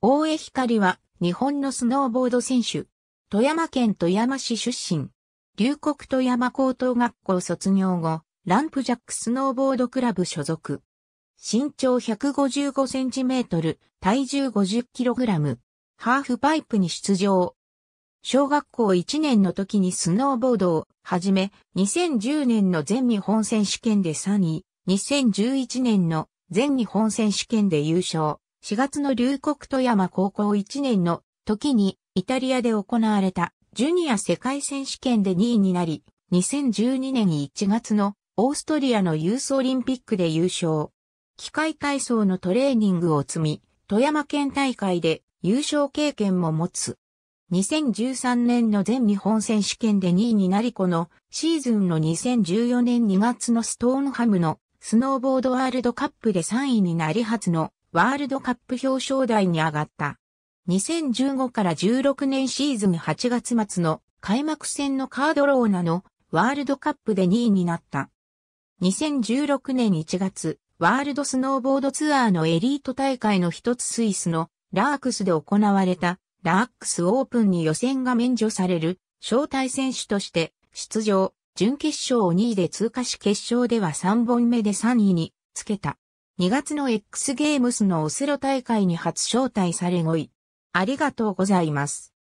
大江光は日本のスノーボード選手。富山県富山市出身。龍谷富山高等学校卒業後、ランプジャックスノーボードクラブ所属。身長155センチメートル、体重50キログラム。ハーフパイプに出場。小学校1年の時にスノーボードを始め、2010年の全日本選手権で3位、2011年の全日本選手権で優勝。4月の龍谷富山高校1年の時にイタリアで行われたジュニア世界選手権で2位になり、2012年1月のオーストリアのユースオリンピックで優勝。機械体操のトレーニングを積み、富山県大会で優勝経験も持つ。2013年の全日本選手権で2位になりこのシーズンの2014年2月のストーンハムのスノーボードワールドカップで3位になり初のワールドカップ表彰台に上がった。2015から16年シーズン8月末の開幕戦のカードローナのワールドカップで2位になった。2016年1月、ワールドスノーボードツアーのエリート大会の一つスイスのラークスで行われたラークスオープンに予選が免除される招待選手として出場、準決勝を2位で通過し決勝では3本目で3位につけた。2月の X ゲームスのオスロ大会に初招待され5位。ありがとうございます。